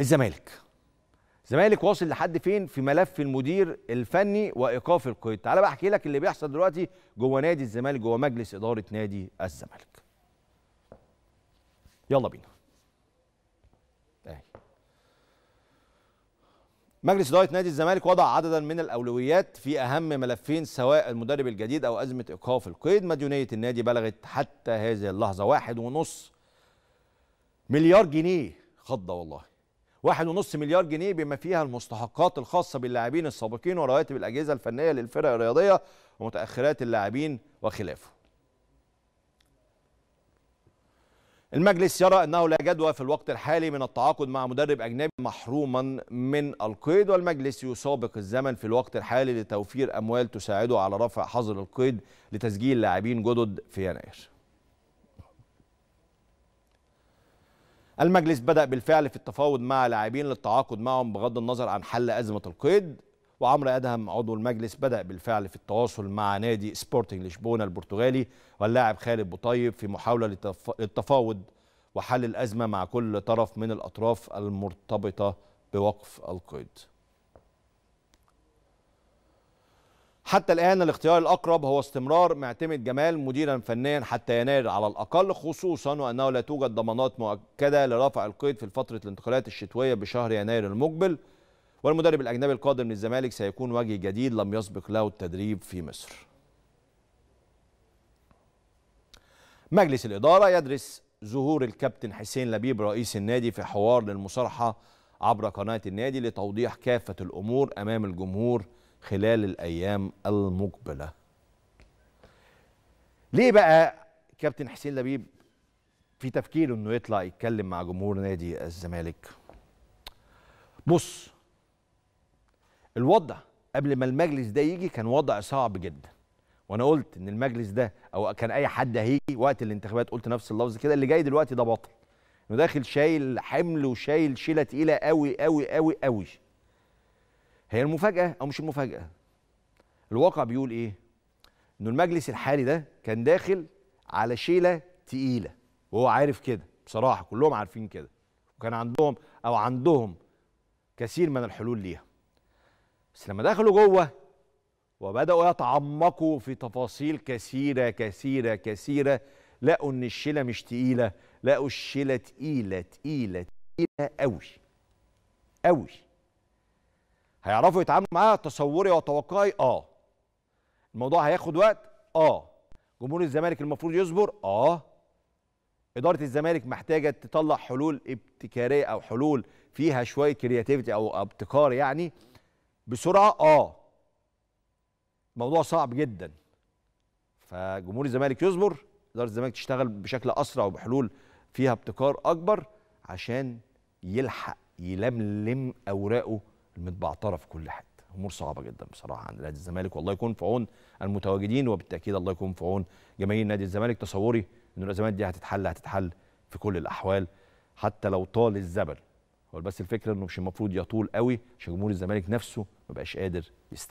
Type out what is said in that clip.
الزمالك الزمالك واصل لحد فين في ملف المدير الفني وايقاف القيد تعال بقى احكي لك اللي بيحصل دلوقتي جوه نادي الزمالك جوه مجلس اداره نادي الزمالك يلا بينا مجلس اداره نادي الزمالك وضع عددا من الاولويات في اهم ملفين سواء المدرب الجديد او ازمه ايقاف القيد مديونيه النادي بلغت حتى هذه اللحظه واحد ونص مليار جنيه خضه والله 1.5 مليار جنيه بما فيها المستحقات الخاصة باللاعبين السابقين ورواتب الأجهزة الفنية للفرق الرياضية ومتأخرات اللاعبين وخلافه المجلس يرى أنه لا جدوى في الوقت الحالي من التعاقد مع مدرب أجنبي محروما من القيد والمجلس يسابق الزمن في الوقت الحالي لتوفير أموال تساعده على رفع حظر القيد لتسجيل لاعبين جدد في يناير المجلس بدأ بالفعل في التفاوض مع لاعبين للتعاقد معهم بغض النظر عن حل أزمة القيد وعمرو أدهم عضو المجلس بدأ بالفعل في التواصل مع نادي سبورتنج لشبونة البرتغالي واللاعب خالد بوطيب في محاولة للتفاوض وحل الأزمة مع كل طرف من الأطراف المرتبطة بوقف القيد حتى الآن الاختيار الأقرب هو استمرار معتمد جمال مديرا فنيا حتى يناير على الأقل خصوصا وأنه لا توجد ضمانات مؤكدة لرفع القيد في فترة الانتقالات الشتوية بشهر يناير المقبل والمدرب الأجنبي القادم للزمالك سيكون وجه جديد لم يسبق له التدريب في مصر مجلس الإدارة يدرس ظهور الكابتن حسين لبيب رئيس النادي في حوار للمصارحة عبر قناة النادي لتوضيح كافة الأمور أمام الجمهور خلال الايام المقبله ليه بقى كابتن حسين لبيب في تفكيره انه يطلع يتكلم مع جمهور نادي الزمالك بص الوضع قبل ما المجلس ده يجي كان وضع صعب جدا وانا قلت ان المجلس ده او كان اي حد هيجي وقت الانتخابات قلت نفس اللفظ كده اللي جاي دلوقتي ده بطل انه داخل شايل حمل وشايل شيله تقيله قوي قوي قوي قوي هي المفاجاه او مش المفاجاه الواقع بيقول ايه ان المجلس الحالي ده كان داخل على شيله تقيله وهو عارف كده بصراحه كلهم عارفين كده وكان عندهم او عندهم كثير من الحلول ليها بس لما دخلوا جوه وبداوا يتعمقوا في تفاصيل كثيره كثيره كثيره لقوا ان الشيله مش تقيله لقوا الشيله تقيله تقيله تقيله أوي أوي هيعرفوا يتعاملوا معاها تصوري وتوقعي اه الموضوع هياخد وقت اه جمهور الزمالك المفروض يصبر اه اداره الزمالك محتاجه تطلع حلول ابتكاريه او حلول فيها شويه كرياتيفيتي او ابتكار يعني بسرعه اه الموضوع صعب جدا فجمهور الزمالك يصبر اداره الزمالك تشتغل بشكل اسرع وبحلول فيها ابتكار اكبر عشان يلحق يلملم اوراقه متبعتره في كل حته امور صعبه جدا بصراحه عند نادي الزمالك والله يكون في عون المتواجدين وبالتاكيد الله يكون في عون جماهير نادي الزمالك تصوري ان الازمات دي هتتحل هتتحل في كل الاحوال حتى لو طال الزمن هو بس الفكره انه مش المفروض يطول قوي عشان جمهور الزمالك نفسه ما بقاش قادر يستحمل